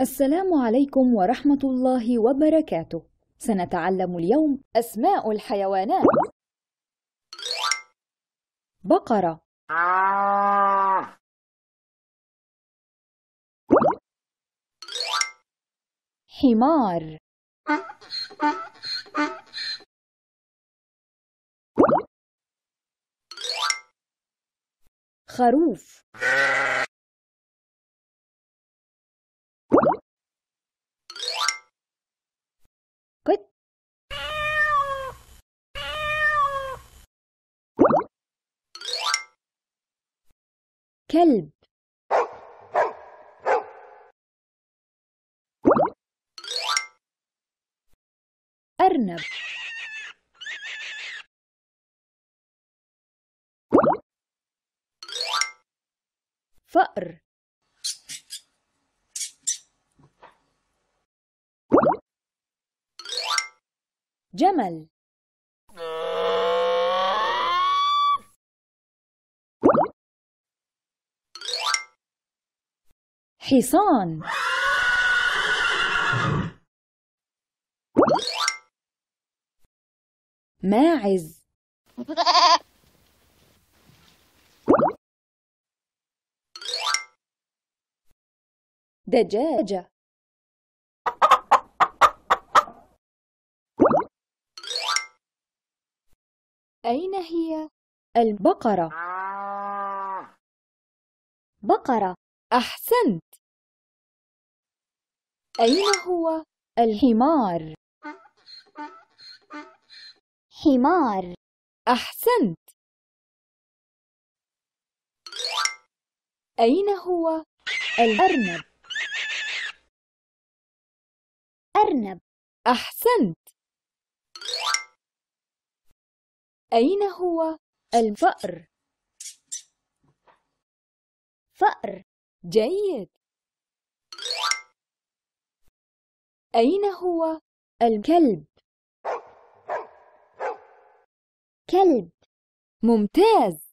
السلام عليكم ورحمة الله وبركاته. سنتعلم اليوم أسماء الحيوانات. بقرة حمار خروف كت كلب أرنب فأر جمل حصان ماعز دجاجة أين هي؟ البقرة بقرة أحسنت أين هو؟ الحمار حمار أحسنت أين هو؟ الأرنب أرنب أحسنت أين هو الفأر؟ فأر جيد أين هو الكلب؟ كلب ممتاز